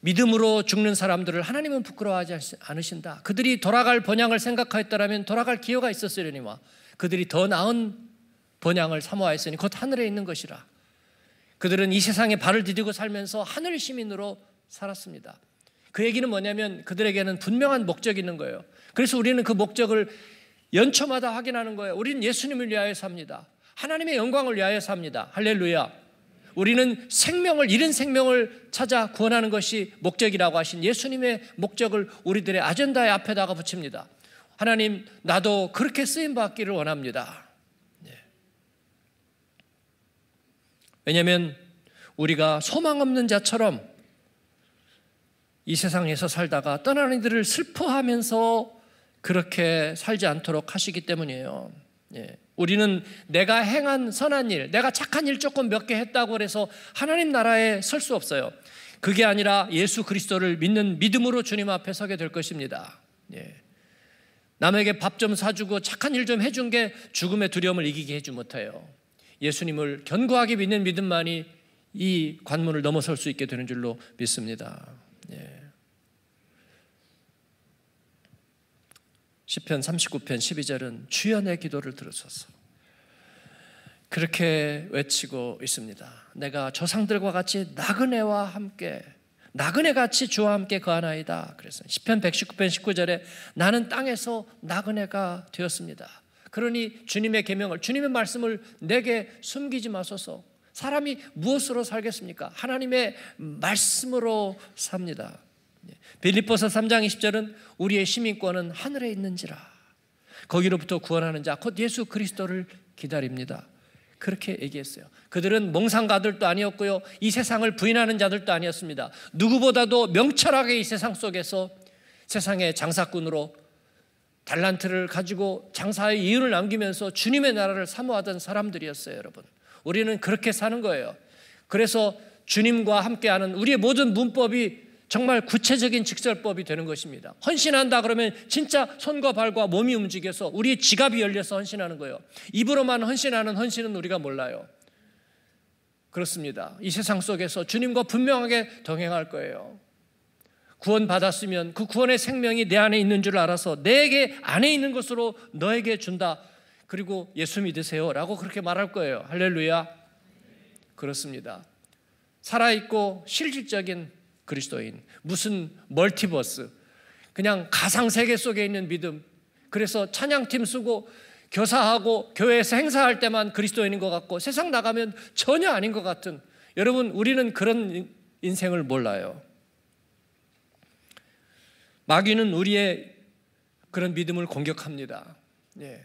S1: 믿음으로 죽는 사람들을 하나님은 부끄러워하지 않으신다. 그들이 돌아갈 번양을 생각하였더라면 돌아갈 기회가 있었으려니와 그들이 더 나은 번양을 사모하였으니 곧 하늘에 있는 것이라. 그들은 이 세상에 발을 디디고 살면서 하늘 시민으로 살았습니다. 그 얘기는 뭐냐면 그들에게는 분명한 목적이 있는 거예요. 그래서 우리는 그 목적을 연초마다 확인하는 거예요. 우리는 예수님을 위하여 삽니다. 하나님의 영광을 위하여 삽니다. 할렐루야. 우리는 생명을 잃은 생명을 찾아 구원하는 것이 목적이라고 하신 예수님의 목적을 우리들의 아젠다의 앞에다가 붙입니다. 하나님 나도 그렇게 쓰임 받기를 원합니다. 네. 왜냐하면 우리가 소망 없는 자처럼 이 세상에서 살다가 떠나는 이들을 슬퍼하면서 그렇게 살지 않도록 하시기 때문이에요. 예. 우리는 내가 행한 선한 일, 내가 착한 일 조금 몇 개 했다고 해서 하나님 나라에 설 수 없어요. 그게 아니라 예수 그리스도를 믿는 믿음으로 주님 앞에 서게 될 것입니다. 예. 남에게 밥 좀 사주고 착한 일 좀 해준 게 죽음의 두려움을 이기게 해주 못해요. 예수님을 견고하게 믿는 믿음만이 이 관문을 넘어설 수 있게 되는 줄로 믿습니다. 10편 39편 12절은 주여 내 기도를 들으소서. 그렇게 외치고 있습니다. 내가 조상들과 같이 나그네와 함께 나그네 같이 주와 함께 거하나이다. 그래서 10편 119편 19절에 나는 땅에서 나그네가 되었습니다. 그러니 주님의 계명을 주님의 말씀을 내게 숨기지 마소서. 사람이 무엇으로 살겠습니까? 하나님의 말씀으로 삽니다. 예. 빌립보서 3장 20절은 우리의 시민권은 하늘에 있는지라. 거기로부터 구원하는 자 곧 예수 그리스도를 기다립니다. 그렇게 얘기했어요. 그들은 몽상가들도 아니었고요. 이 세상을 부인하는 자들도 아니었습니다. 누구보다도 명철하게 이 세상 속에서 세상의 장사꾼으로 달란트를 가지고 장사의 이윤을 남기면서 주님의 나라를 사모하던 사람들이었어요, 여러분. 우리는 그렇게 사는 거예요. 그래서 주님과 함께하는 우리의 모든 문법이 정말 구체적인 직설법이 되는 것입니다. 헌신한다 그러면 진짜 손과 발과 몸이 움직여서 우리 지갑이 열려서 헌신하는 거예요. 입으로만 헌신하는 헌신은 우리가 몰라요. 그렇습니다. 이 세상 속에서 주님과 분명하게 동행할 거예요. 구원받았으면 그 구원의 생명이 내 안에 있는 줄 알아서 내게 안에 있는 것으로 너에게 준다. 그리고 예수 믿으세요. 라고 그렇게 말할 거예요. 할렐루야. 그렇습니다. 살아있고 실질적인 그리스도인. 무슨 멀티버스. 그냥 가상세계 속에 있는 믿음. 그래서 찬양팀 쓰고 교사하고 교회에서 행사할 때만 그리스도인인 것 같고 세상 나가면 전혀 아닌 것 같은 여러분 우리는 그런 인생을 몰라요. 마귀는 우리의 그런 믿음을 공격합니다. 예.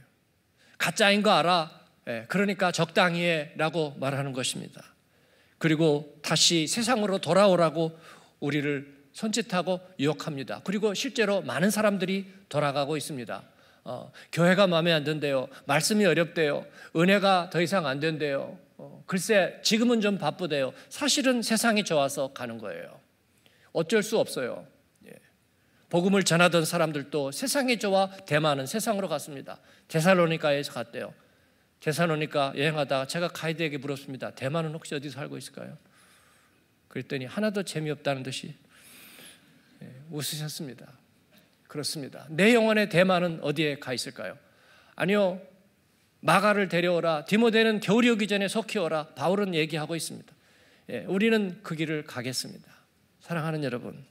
S1: 가짜인 거 알아. 예. 그러니까 적당히 해라고 말하는 것입니다. 그리고 다시 세상으로 돌아오라고 우리를 손짓하고 유혹합니다. 그리고 실제로 많은 사람들이 돌아가고 있습니다. 어, 교회가 마음에 안 든대요. 말씀이 어렵대요. 은혜가 더 이상 안 된대요. 어, 글쎄, 지금은 좀 바쁘대요. 사실은 세상이 좋아서 가는 거예요. 어쩔 수 없어요. 예. 복음을 전하던 사람들도 세상이 좋아 대만은 세상으로 갔습니다. 데살로니카에서 갔대요. 데살로니카 여행하다가 제가 가이드에게 물었습니다. 대만은 혹시 어디서 살고 있을까요? 그랬더니 하나도 재미없다는 듯이 예, 웃으셨습니다. 그렇습니다. 내 영혼의 대만은 어디에 가 있을까요? 아니요. 마가를 데려오라. 디모데는 겨울이 오기 전에 속히 오라. 바울은 얘기하고 있습니다. 예, 우리는 그 길을 가겠습니다. 사랑하는 여러분.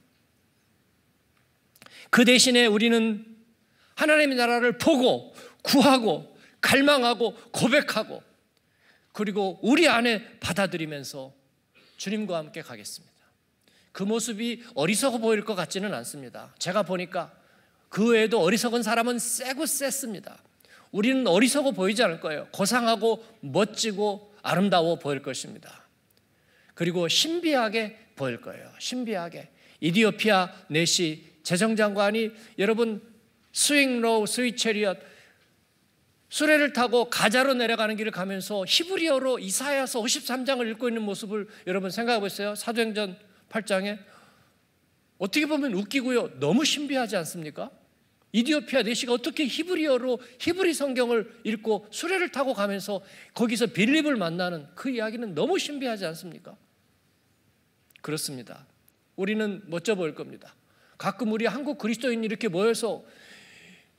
S1: 그 대신에 우리는 하나님의 나라를 보고 구하고 갈망하고 고백하고 그리고 우리 안에 받아들이면서 주님과 함께 가겠습니다. 그 모습이 어리석어 보일 것 같지는 않습니다. 제가 보니까 그 외에도 어리석은 사람은 세고 셌습니다. 우리는 어리석어 보이지 않을 거예요. 고상하고 멋지고 아름다워 보일 것입니다. 그리고 신비하게 보일 거예요. 신비하게. 이디오피아 내시 재정장관이 여러분 스윙로우, 스위체리엇 수레를 타고 가자로 내려가는 길을 가면서 히브리어로 이사야서 53장을 읽고 있는 모습을 여러분 생각해 보세요. 사도행전 8장에 어떻게 보면 웃기고요. 너무 신비하지 않습니까? 이디오피아 내시가 어떻게 히브리어로 히브리 성경을 읽고 수레를 타고 가면서 거기서 빌립을 만나는 그 이야기는 너무 신비하지 않습니까? 그렇습니다. 우리는 멋져 보일 겁니다. 가끔 우리 한국 그리스도인이 이렇게 모여서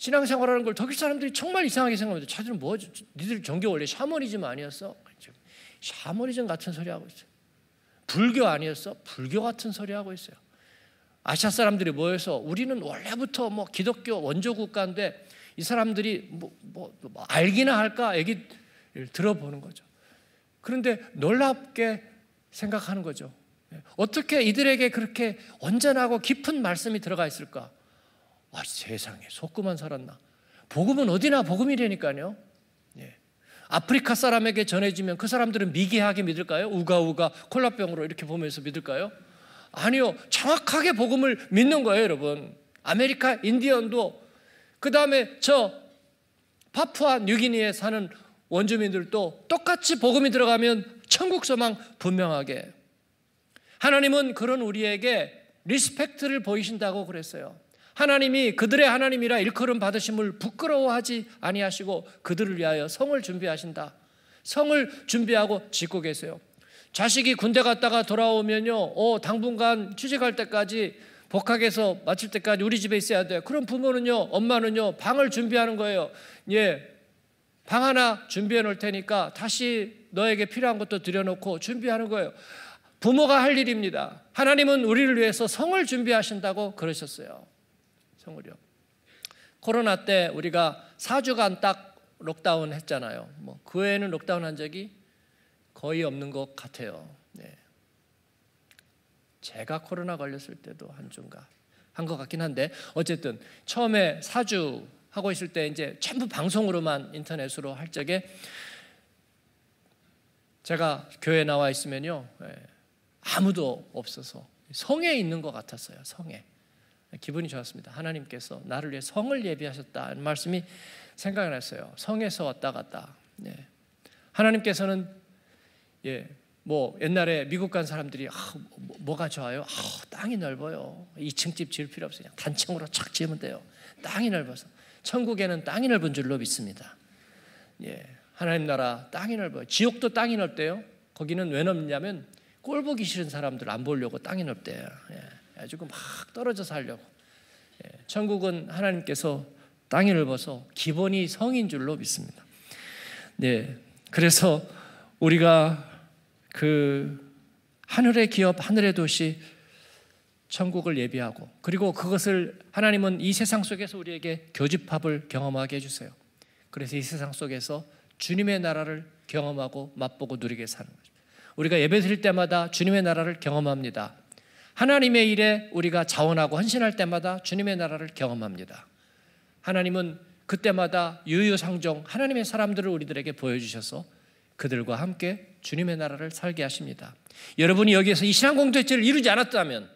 S1: 신앙생활하는 걸 독일 사람들이 정말 이상하게 생각합니다. 자들은 뭐, 니들 종교 원래 샤머니즘 아니었어? 샤머니즘 같은 소리 하고 있어요. 불교 아니었어? 불교 같은 소리 하고 있어요. 아시아 사람들이 모여서 우리는 원래부터 뭐 기독교 원조 국가인데 이 사람들이 뭐, 뭐, 뭐 알기나 할까 얘기 들어보는 거죠. 그런데 놀랍게 생각하는 거죠. 예. 어떻게 이들에게 그렇게 온전하고 깊은 말씀이 들어가 있을까? 아, 세상에 속구만 살았나? 복음은 어디나 복음이라니까요. 예. 아프리카 사람에게 전해지면 그 사람들은 미개하게 믿을까요? 우가우가 콜라병으로 이렇게 보면서 믿을까요? 아니요. 정확하게 복음을 믿는 거예요, 여러분. 아메리카 인디언도 그 다음에 저 파푸아 뉴기니에 사는 원주민들도 똑같이 복음이 들어가면 천국 소망 분명하게 하나님은 그런 우리에게 리스펙트를 보이신다고 그랬어요. 하나님이 그들의 하나님이라 일컬음 받으심을 부끄러워하지 아니하시고 그들을 위하여 성을 준비하신다. 성을 준비하고 짓고 계세요. 자식이 군대 갔다가 돌아오면요, 어, 당분간 취직할 때까지 복학해서 마칠 때까지 우리 집에 있어야 돼. 그럼 부모는요, 엄마는요, 방을 준비하는 거예요. 예, 방 하나 준비해 놓을 테니까 다시 너에게 필요한 것도 들여놓고 준비하는 거예요. 부모가 할 일입니다. 하나님은 우리를 위해서 성을 준비하신다고 그러셨어요. 성우령. 코로나 때 우리가 4주간 딱 록다운 했잖아요. 뭐 그 외에는 록다운 한 적이 거의 없는 것 같아요. 네. 제가 코로나 걸렸을 때도 한 주인가 한 것 같긴 한데 어쨌든 처음에 4주 하고 있을 때 이제 전부 방송으로만 인터넷으로 할 적에 제가 교회 나와 있으면요 예. 아무도 없어서 성에 있는 것 같았어요 성에 기분이 좋았습니다. 하나님께서 나를 위해 성을 예비하셨다. 는 말씀이 생각이 났어요. 성에서 왔다 갔다. 예. 하나님께서는 예, 뭐 옛날에 미국 간 사람들이 아, 뭐, 가 좋아요? 아, 땅이 넓어요. 2층 집 지을 필요 없어요. 그냥 단층으로 착 지으면 돼요. 땅이 넓어서 천국에는 땅이 넓은 줄로 믿습니다. 예, 하나님 나라 땅이 넓어요. 지옥도 땅이 넓대요. 거기는 왜 넓냐면 꼴 보기 싫은 사람들 안 보려고 땅이 넓대요. 예. 가지고 막 떨어져 살려고. 예, 천국은 하나님께서 땅에 넓어서 기본이 성인 줄로 믿습니다. 네, 그래서 우리가 그 하늘의 기업, 하늘의 도시, 천국을 예비하고 그리고 그것을 하나님은 이 세상 속에서 우리에게 교집합을 경험하게 해주세요. 그래서 이 세상 속에서 주님의 나라를 경험하고 맛보고 누리게 사는 거죠. 우리가 예배 드릴 때마다 주님의 나라를 경험합니다. 하나님의 일에 우리가 자원하고 헌신할 때마다 주님의 나라를 경험합니다. 하나님은 그때마다 유유상종 하나님의 사람들을 우리들에게 보여주셔서 그들과 함께 주님의 나라를 살게 하십니다. 여러분이 여기에서 이 신앙 공동체를 이루지 않았다면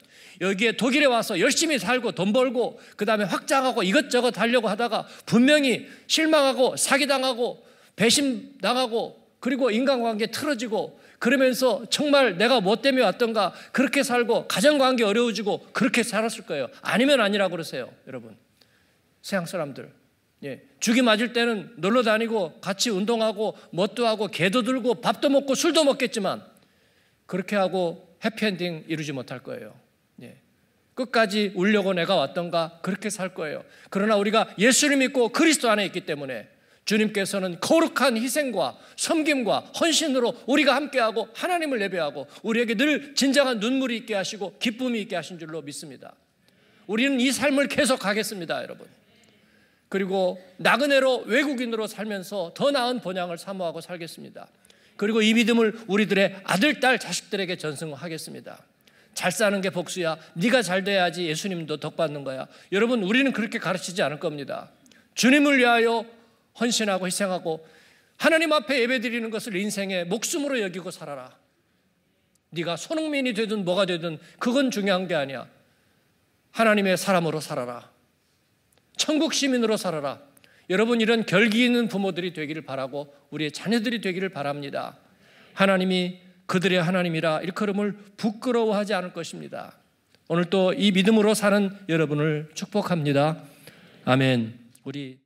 S1: 여기에 독일에 와서 열심히 살고 돈 벌고 그 다음에 확장하고 이것저것 하려고 하다가 분명히 실망하고 사기당하고 배신당하고 그리고 인간관계 틀어지고 그러면서 정말 내가 뭐 때문에 왔던가 그렇게 살고 가정관계 어려워지고 그렇게 살았을 거예요. 아니면 아니라 그러세요, 여러분. 세양 사람들. 예. 죽이 맞을 때는 놀러 다니고 같이 운동하고 멋도 하고 개도 들고 밥도 먹고 술도 먹겠지만 그렇게 하고 해피엔딩 이루지 못할 거예요. 예. 끝까지 울려고 내가 왔던가 그렇게 살 거예요. 그러나 우리가 예수를 믿고 그리스도 안에 있기 때문에 주님께서는 거룩한 희생과 섬김과 헌신으로 우리가 함께하고 하나님을 예배하고 우리에게 늘 진정한 눈물이 있게 하시고 기쁨이 있게 하신 줄로 믿습니다. 우리는 이 삶을 계속하겠습니다, 여러분. 그리고 나그네로 외국인으로 살면서 더 나은 본향을 사모하고 살겠습니다. 그리고 이 믿음을 우리들의 아들, 딸, 자식들에게 전승하겠습니다. 잘 사는 게 복수야. 네가 잘 돼야지 예수님도 덕 받는 거야. 여러분, 우리는 그렇게 가르치지 않을 겁니다. 주님을 위하여 헌신하고 희생하고 하나님 앞에 예배드리는 것을 인생의 목숨으로 여기고 살아라. 네가 손흥민이 되든 뭐가 되든 그건 중요한 게 아니야. 하나님의 사람으로 살아라. 천국 시민으로 살아라. 여러분 이런 결기 있는 부모들이 되기를 바라고 우리의 자녀들이 되기를 바랍니다. 하나님이 그들의 하나님이라 일컬음을 부끄러워하지 않을 것입니다. 오늘 또 이 믿음으로 사는 여러분을 축복합니다. 아멘. 우리